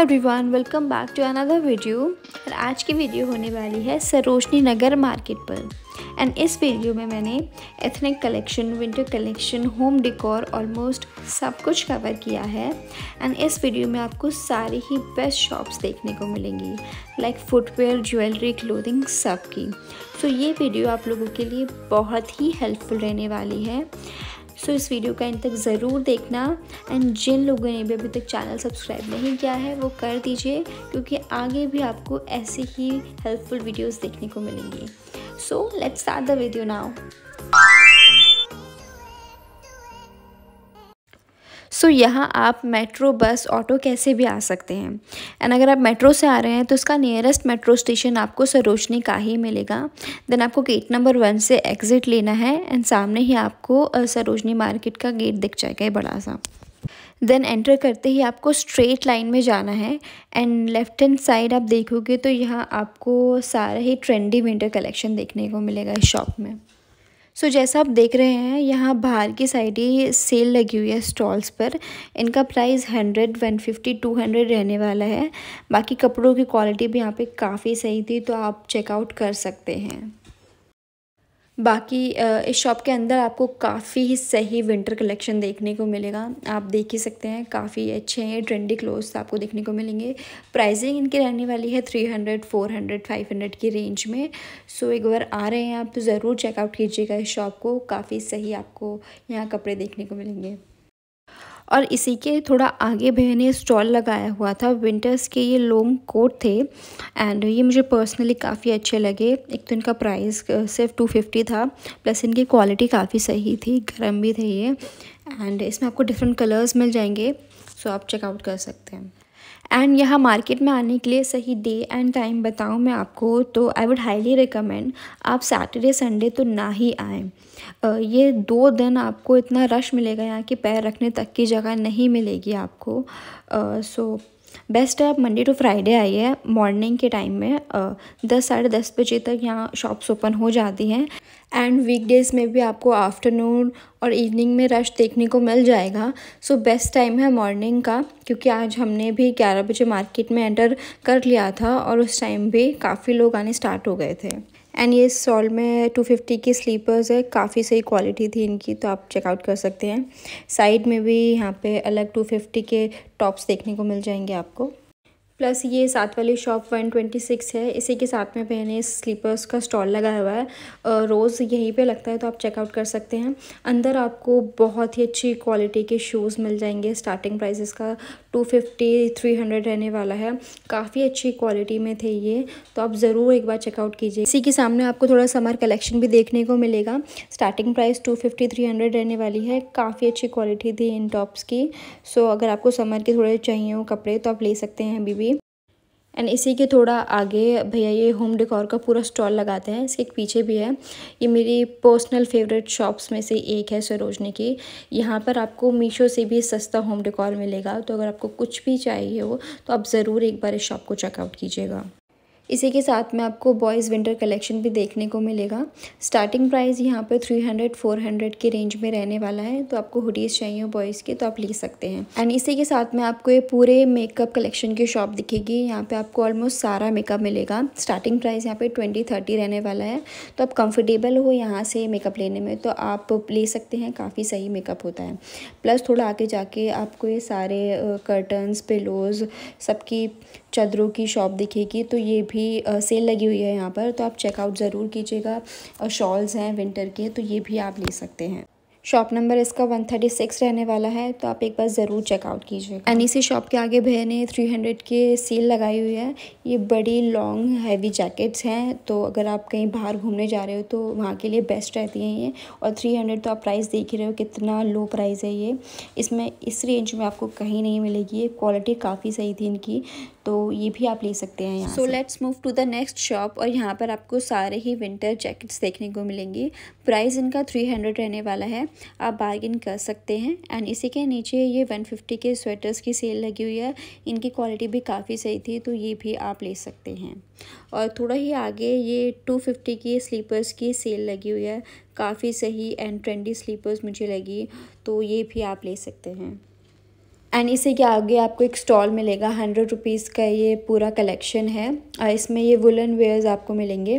everyone welcome back to another video और आज की वीडियो होने वाली है सरोशनी नगर मार्केट पर एंड इस वीडियो में मैंने ethnic collection winter collection home decor almost सब कुछ कवर किया है एंड इस वीडियो में आपको सारी ही बेस्ट शॉप्स देखने को मिलेंगी लाइक फुटवेयर ज्वेलरी क्लोथिंग सब की सो so ये वीडियो आप लोगों के लिए बहुत ही हेल्पफुल रहने वाली है सो इस वीडियो का इन तक ज़रूर देखना एंड जिन लोगों ने भी अभी तक चैनल सब्सक्राइब नहीं किया है वो कर दीजिए क्योंकि आगे भी आपको ऐसे ही हेल्पफुल वीडियोज़ देखने को मिलेंगी so let's start the video now so so, यहाँ आप मेट्रो बस ऑटो कैसे भी आ सकते हैं एंड अगर आप मेट्रो से आ रहे हैं तो उसका नियरेस्ट मेट्रो स्टेशन आपको सरोजनी का ही मिलेगा देन आपको गेट नंबर वन से एग्ज़िट लेना है एंड सामने ही आपको सरोजनी मार्केट का गेट दिख जाएगा ये बड़ा सा देन एंटर करते ही आपको स्ट्रेट लाइन में जाना है एंड लेफ्ट हैंड साइड आप देखोगे तो यहाँ आपको सारा ही ट्रेंडी विंटर कलेक्शन देखने को मिलेगा इस शॉप में सो so, जैसा आप देख रहे हैं यहाँ बाहर की साइड ही सेल लगी हुई है स्टॉल्स पर इनका price hundred one fifty two hundred रहने वाला है बाकी कपड़ों की क्वालिटी भी यहाँ पे काफ़ी सही थी तो आप चेकआउट कर सकते हैं बाकी इस शॉप के अंदर आपको काफ़ी ही सही विंटर कलेक्शन देखने को मिलेगा आप देख ही सकते हैं काफ़ी अच्छे हैं ट्रेंडी क्लोथ्स आपको देखने को मिलेंगे प्राइसिंग इनकी रहने वाली है three hundred four hundred five hundred की रेंज में सो एक बार आ रहे हैं आप तो ज़रूर चेकआउट कीजिएगा इस शॉप को काफ़ी सही आपको यहाँ कपड़े देखने को मिलेंगे और इसी के थोड़ा आगे बहने ने स्टॉल लगाया हुआ था विंटर्स के ये लॉन्ग कोट थे एंड ये मुझे पर्सनली काफ़ी अच्छे लगे एक तो इनका प्राइस सिर्फ टू फिफ्टी था प्लस इनकी क्वालिटी काफ़ी सही थी गर्म भी थे ये एंड इसमें आपको डिफरेंट कलर्स मिल जाएंगे सो आप चेकआउट कर सकते हैं एंड यहाँ मार्केट में आने के लिए सही डे एंड टाइम बताऊँ मैं आपको तो आई वुड हाईली रिकमेंड आप सैटरडे संडे तो ना ही आएँ ये दो दिन आपको इतना रश मिलेगा यहाँ कि पैर रखने तक की जगह नहीं मिलेगी आपको सो बेस्ट है आप मंडे टू फ्राइडे आइए मॉर्निंग के टाइम में दस साढ़े दस बजे तक यहाँ शॉप्स ओपन हो जाती हैं एंड वीकडेज़ में भी आपको आफ्टरनून और इवनिंग में रश देखने को मिल जाएगा सो बेस्ट टाइम है मॉर्निंग का क्योंकि आज हमने भी 11 बजे मार्केट में एंटर कर लिया था और उस टाइम भी काफ़ी लोग आने स्टार्ट हो गए थे एंड ये सॉल में टू फिफ्टी की स्लीपर्स है काफ़ी सही क्वालिटी थी इनकी तो आप चेकआउट कर सकते हैं साइड में भी यहाँ पे अलग टू फिफ्टी के टॉप्स देखने को मिल जाएंगे आपको प्लस ये साथ वाली शॉप वन ट्वेंटी सिक्स है इसी के साथ में मैंने स्लीपर्स का स्टॉल लगा हुआ है रोज़ यहीं पे लगता है तो आप चेकआउट कर सकते हैं अंदर आपको बहुत ही अच्छी क्वालिटी के शूज़ मिल जाएंगे स्टार्टिंग प्राइसेस का टू फिफ्टी थ्री हंड्रेड रहने वाला है काफ़ी अच्छी क्वालिटी में थे ये तो आप ज़रूर एक बार चेकआउट कीजिए इसी के सामने आपको थोड़ा समर कलेक्शन भी देखने को मिलेगा starting price two fifty three hundred रहने वाली है काफ़ी अच्छी क्वालिटी थी इन टॉप्स की सो अगर आपको समर के थोड़े चाहिए हो कपड़े तो आप ले सकते हैं अभी भी एंड इसी के थोड़ा आगे भैया ये होम डेकोर का पूरा स्टॉल लगाते हैं इसके पीछे भी है ये मेरी पर्सनल फेवरेट शॉप्स में से एक है सरोजनी की यहाँ पर आपको मीशो से भी सस्ता होम डेकोर मिलेगा तो अगर आपको कुछ भी चाहिए हो तो आप ज़रूर एक बार इस शॉप को चेकआउट कीजिएगा इसी के साथ में आपको बॉयज़ विंटर कलेक्शन भी देखने को मिलेगा स्टार्टिंग प्राइस यहाँ पे फोर हंड्रेड के रेंज में रहने वाला है तो आपको हुडीज़ चाहिए बॉयज़ के तो आप ले सकते हैं एंड इसी के साथ में आपको ये पूरे मेकअप कलेक्शन की शॉप दिखेगी यहाँ पे आपको ऑलमोस्ट सारा मेकअप मिलेगा स्टार्टिंग प्राइस यहाँ पर ट्वेंटी थर्टी रहने वाला है तो आप कंफर्टेबल हो यहाँ से मेकअप लेने में तो आप ले सकते हैं काफ़ी सही मेकअप होता है प्लस थोड़ा आगे जाके आपको ये सारे कर्टन्स पिलोज़ सबकी चादरों की शॉप दिखेगी तो ये भी सेल लगी हुई है यहाँ पर तो आप चेकआउट ज़रूर कीजिएगा शॉल्स हैं विंटर के तो ये भी आप ले सकते हैं शॉप नंबर इसका वन थर्टी सिक्स रहने वाला है तो आप एक बार ज़रूर चेकआउट कीजिए एन ई शॉप के आगे भैया ने हंड्रेड के सेल लगाई हुई है ये बड़ी लॉन्ग हैवी जैकेट्स हैं तो अगर आप कहीं बाहर घूमने जा रहे हो तो वहाँ के लिए बेस्ट रहती हैं ये और थ्री हंड्रेड तो आप प्राइस देख ही रहे हो कितना लो प्राइस है ये इसमें इस रेंज में आपको कहीं नहीं मिलेगी ये क्वालिटी काफ़ी सही थी इनकी तो ये भी आप ले सकते हैं यहाँ so let's move to the next shop और यहाँ पर आपको सारे ही विंटर जैकेट्स देखने को मिलेंगी प्राइस इनका थ्री हंड्रेड रहने वाला है आप बार्गिन कर सकते हैं एंड इसी के नीचे ये वन फिफ्टी के स्वेटर्स की सेल लगी हुई है इनकी क्वालिटी भी काफ़ी सही थी तो ये भी आप ले सकते हैं और थोड़ा ही आगे ये टू फिफ्टी की स्लीपर्स की सेल लगी हुई है काफ़ी सही एंड ट्रेंडी स्लीपर्स मुझे लगी तो ये भी आप ले सकते हैं एंड इसी के आगे आपको एक स्टॉल मिलेगा हंड्रेड रुपीज़ का ये पूरा कलेक्शन है uh, इसमें ये वुलन वेयर्स आपको मिलेंगे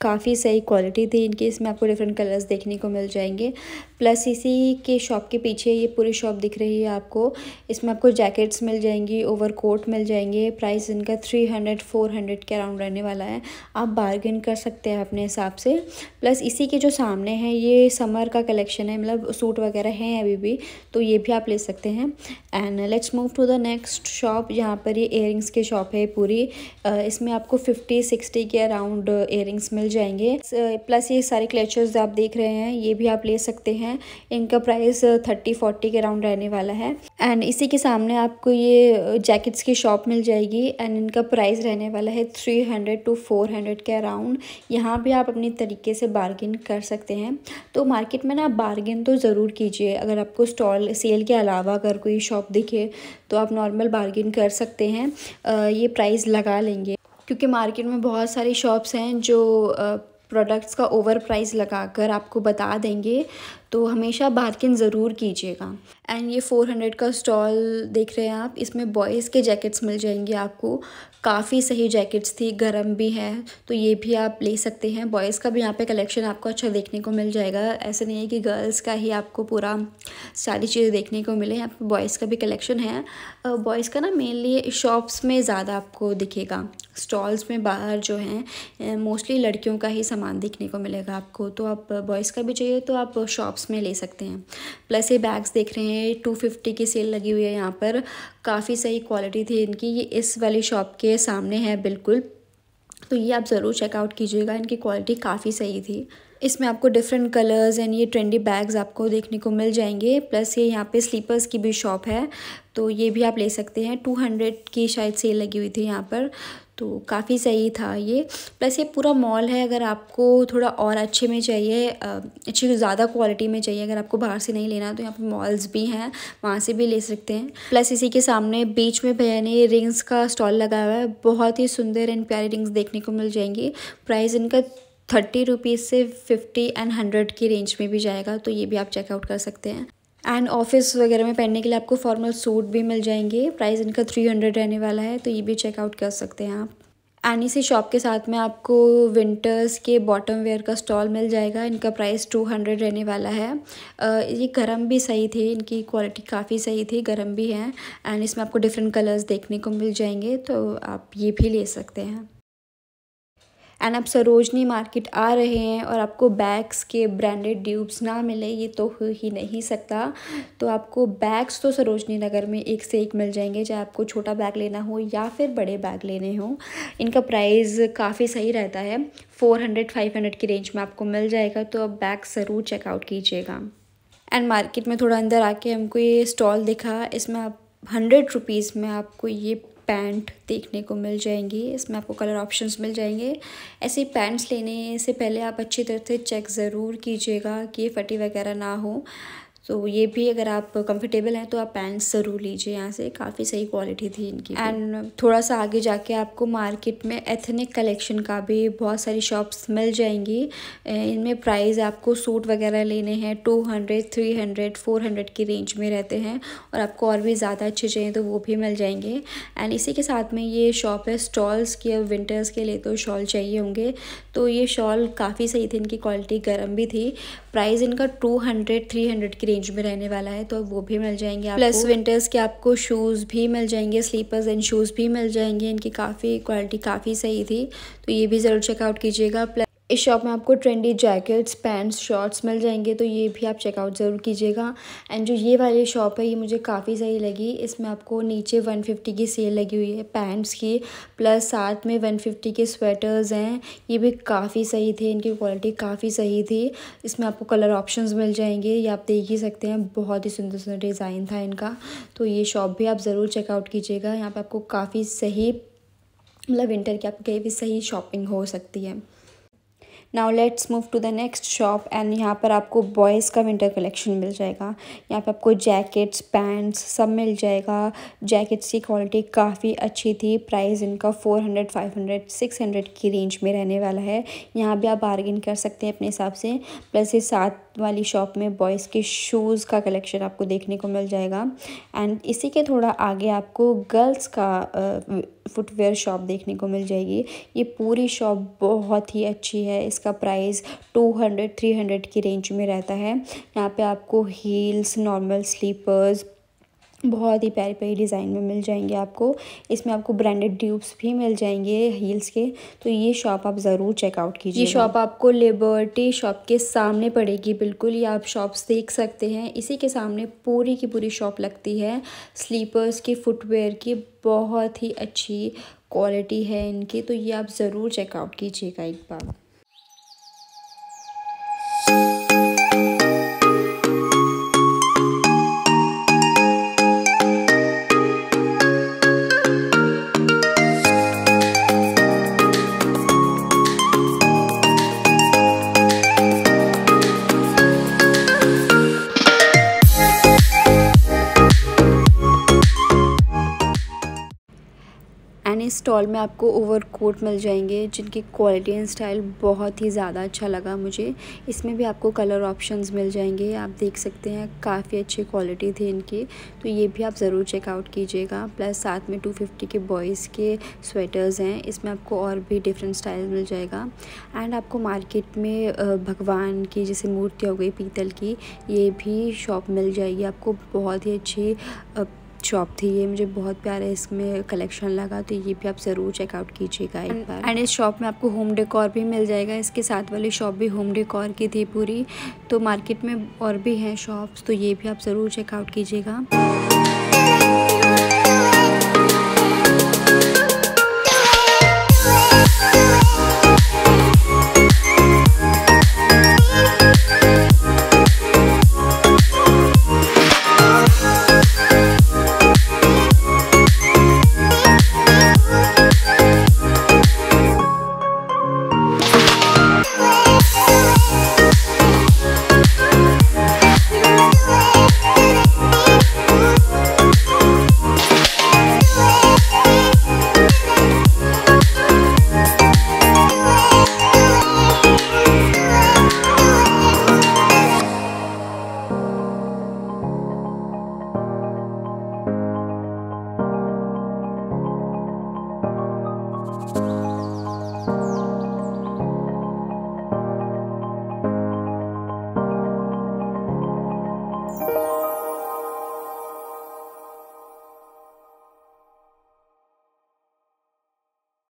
काफ़ी सही क्वालिटी थी इनकी इसमें आपको डिफरेंट कलर्स देखने को मिल जाएंगे प्लस इसी के शॉप के पीछे ये पूरी शॉप दिख रही है आपको इसमें आपको जैकेट्स मिल जाएंगी ओवर कोट मिल जाएंगे प्राइस इनका थ्री हंड्रेड फोर हंड्रेड के अराउंड रहने वाला है आप बार्गेन कर सकते हैं अपने हिसाब से प्लस इसी के जो सामने हैं ये समर का कलेक्शन है मतलब सूट वगैरह हैं अभी भी तो ये भी आप ले सकते हैं and let's move to the next shop यहाँ पर ये इयर की शॉप है पूरी इसमें आपको फिफ्टी सिक्सटी के अराउंड इयर मिल मिल जाएंगे प्लस ये सारे क्लेचर्स आप देख रहे हैं ये भी आप ले सकते हैं इनका प्राइस थर्टी फोर्टी के अराउंड रहने वाला है एंड इसी के सामने आपको ये जैकेट्स की शॉप मिल जाएगी एंड इनका प्राइस रहने वाला है three hundred to four hundred के अराउंड यहाँ भी आप अपने तरीके से बार्गिन कर सकते हैं तो मार्केट में ना बार्गिन तो ज़रूर कीजिए अगर आपको स्टॉल सेल के अलावा अगर कोई शॉप दिखे तो आप नॉर्मल बार्गिन कर सकते हैं ये प्राइस लगा लेंगे क्योंकि मार्केट में बहुत सारी शॉप्स हैं जो प्रोडक्ट्स का ओवर प्राइस लगा कर आपको बता देंगे तो हमेशा बार्किन ज़रूर कीजिएगा एंड ये फ़ोर हंड्रेड का स्टॉल देख रहे हैं आप इसमें बॉयज़ के जैकेट्स मिल जाएंगे आपको काफ़ी सही जैकेट्स थी गर्म भी है तो ये भी आप ले सकते हैं बॉयज़ का भी यहाँ पे कलेक्शन आपको अच्छा देखने को मिल जाएगा ऐसे नहीं है कि गर्ल्स का ही आपको पूरा सारी चीज़ें देखने को मिले यहाँ पर बॉयज़ का भी कलेक्शन है बॉयज़ का ना मेनली शॉप्स में ज़्यादा आपको दिखेगा स्टॉल्स में बाहर जो हैं मोस्टली लड़कियों का ही सामान देखने को मिलेगा आपको तो आप बॉयज़ का भी चाहिए तो आप शॉप्स में ले सकते हैं प्लस ये बैग्स देख रहे हैं टू फिफ्टी की सेल लगी हुई है यहाँ पर काफ़ी सही क्वालिटी थी इनकी ये इस वाली शॉप के सामने है बिल्कुल तो ये आप ज़रूर चेकआउट कीजिएगा इनकी क्वालिटी काफ़ी सही थी इसमें आपको डिफरेंट कलर्स एंड ये ट्रेंडी बैग्स आपको देखने को मिल जाएंगे प्लस ये यहाँ पे स्लीपर्स की भी शॉप है तो ये भी आप ले सकते हैं टू हंड्रेड की शायद सेल लगी हुई थी यहाँ पर तो काफ़ी सही था ये प्लस ये पूरा मॉल है अगर आपको थोड़ा और अच्छे में चाहिए अच्छी ज़्यादा क्वालिटी में चाहिए अगर आपको बाहर से नहीं लेना तो यहाँ पर मॉल्स भी हैं वहाँ से भी ले सकते हैं प्लस इसी के सामने बीच में भैया ने रिंग्स का स्टॉल लगाया हुआ है बहुत ही सुंदर एंड प्यारी रिंग्स देखने को मिल जाएंगी प्राइस इनका थर्टी रुपीज़ से फिफ्टी एंड हंड्रेड की रेंज में भी जाएगा तो ये भी आप चेकआउट कर सकते हैं एंड ऑफिस वगैरह में पहनने के लिए आपको फॉर्मल सूट भी मिल जाएंगे प्राइस इनका थ्री हंड्रेड रहने वाला है तो ये भी चेकआउट कर सकते हैं आप एंड इसी शॉप के साथ में आपको विंटर्स के बॉटम वेयर का स्टॉल मिल जाएगा इनका प्राइस टू हंड्रेड रहने वाला है ये गर्म भी सही थे इनकी क्वालिटी काफ़ी सही थी गर्म भी है एंड इसमें आपको डिफरेंट कलर्स देखने को मिल जाएंगे तो आप ये भी ले सकते हैं एंड आप सरोजनी मार्केट आ रहे हैं और आपको बैग्स के ब्रांडेड ड्यूब्स ना मिले ये तो हो ही नहीं सकता तो आपको बैग्स तो सरोजनी नगर में एक से एक मिल जाएंगे चाहे आपको छोटा बैग लेना हो या फिर बड़े बैग लेने हो इनका प्राइस काफ़ी सही रहता है फ़ोर हंड्रेड फाइव हंड्रेड की रेंज में आपको मिल जाएगा तो आप बैग ज़रूर चेकआउट कीजिएगा एंड मार्केट में थोड़ा अंदर आके हमको ये स्टॉल दिखा इसमें आप हंड्रेड रुपीज़ में आपको ये पैंट देखने को मिल जाएंगी इसमें आपको कलर ऑप्शंस मिल जाएंगे ऐसे पैंट्स लेने से पहले आप अच्छी तरह से चेक ज़रूर कीजिएगा कि ये फटी वगैरह ना हो तो ये भी अगर आप कंफर्टेबल हैं तो आप पैंट्स ज़रूर लीजिए यहाँ से काफ़ी सही क्वालिटी थी इनकी एंड थोड़ा सा आगे जाके आपको मार्केट में एथनिक कलेक्शन का भी बहुत सारी शॉप्स मिल जाएंगी इनमें प्राइस आपको सूट वगैरह लेने हैं two hundred three hundred four hundred की रेंज में रहते हैं और आपको और भी ज़्यादा अच्छे चाहिए तो वो भी मिल जाएंगे एंड इसी के साथ में ये शॉप है स्टॉल्स की अब विंटर्स के लिए तो शॉल चाहिए होंगे तो ये शॉल काफ़ी सही थी इनकी क्वालिटी गर्म भी थी प्राइस इनका टू हंड्रेड थ्री हंड्रेड की रेंज में रहने वाला है तो वो भी मिल जाएंगे प्लस विंटर्स के आपको शूज़ भी मिल जाएंगे स्लीपर्स एंड शूज़ भी मिल जाएंगे इनकी काफ़ी क्वालिटी काफ़ी सही थी तो ये भी ज़रूर चेकआउट कीजिएगा प्लस इस शॉप में आपको ट्रेंडी जैकेट्स पैंट्स शॉर्ट्स मिल जाएंगे तो ये भी आप चेकआउट ज़रूर कीजिएगा एंड जो ये वाली शॉप है ये मुझे काफ़ी सही लगी इसमें आपको नीचे वन फिफ्टी की सेल लगी हुई है पैंट्स की प्लस साथ में वन फिफ्टी के स्वेटर्स हैं ये भी काफ़ी सही थे इनकी क्वालिटी काफ़ी सही थी इसमें आपको कलर ऑप्शन मिल जाएंगे ये आप देख ही सकते हैं बहुत ही सुंदर सुंदर डिज़ाइन था इनका तो ये शॉप भी आप ज़रूर चेकआउट कीजिएगा यहाँ पर आपको काफ़ी सही मतलब विंटर की आपकी भी सही शॉपिंग हो सकती है now let's move to the next shop and यहाँ पर आपको बॉयज़ का विंटर कलेक्शन मिल जाएगा यहाँ पर आपको जैकेट्स पैंट्स सब मिल जाएगा जैकेट्स की क्वालिटी काफ़ी अच्छी थी प्राइस इनका four hundred five hundred six hundred की रेंज में रहने वाला है यहाँ भी आप बार्गिन कर सकते हैं अपने हिसाब से प्लस ये सात वाली शॉप में बॉयज़ के शूज़ का कलेक्शन आपको देखने को मिल जाएगा एंड इसी के थोड़ा आगे आपको गर्ल्स का फुटवेयर शॉप देखने को मिल जाएगी ये पूरी शॉप बहुत ही अच्छी है इसका price two hundred three hundred की रेंज में रहता है यहाँ पे आपको हील्स नॉर्मल स्लीपर्स बहुत ही प्यारी प्यारी डिज़ाइन में मिल जाएंगे आपको इसमें आपको ब्रांडेड ट्यूब्स भी मिल जाएंगे हील्स के तो ये शॉप आप ज़रूर चेकआउट कीजिए ये शॉप आपको लिबर्टी शॉप के सामने पड़ेगी बिल्कुल ये आप शॉप्स देख सकते हैं इसी के सामने पूरी की पूरी शॉप लगती है स्लीपर्स की फुटवेयर की बहुत ही अच्छी क्वालिटी है इनकी तो ये आप ज़रूर चेकआउट कीजिएगा एक बार स्टॉल में आपको ओवर कोट मिल जाएंगे जिनकी क्वालिटी एंड स्टाइल बहुत ही ज़्यादा अच्छा लगा मुझे इसमें भी आपको कलर ऑप्शंस मिल जाएंगे आप देख सकते हैं काफ़ी अच्छी क्वालिटी थी इनकी तो ये भी आप ज़रूर चेकआउट कीजिएगा प्लस साथ में 250 के बॉयज़ के स्वेटर्स हैं इसमें आपको और भी डिफरेंट स्टाइल मिल जाएगा एंड आपको मार्केट में भगवान की जैसे मूर्ति हो गई पीतल की ये भी शॉप मिल जाएगी आपको बहुत ही अच्छी शॉप थी ये मुझे बहुत प्यारा इसमें कलेक्शन लगा तो ये भी आप ज़रूर चेकआउट कीजिएगा एक बार एंड इस शॉप में आपको होम डेकोर भी मिल जाएगा इसके साथ वाली शॉप भी होम डेकोर की थी पूरी तो मार्केट में और भी हैं शॉप्स तो ये भी आप ज़रूर चेकआउट कीजिएगा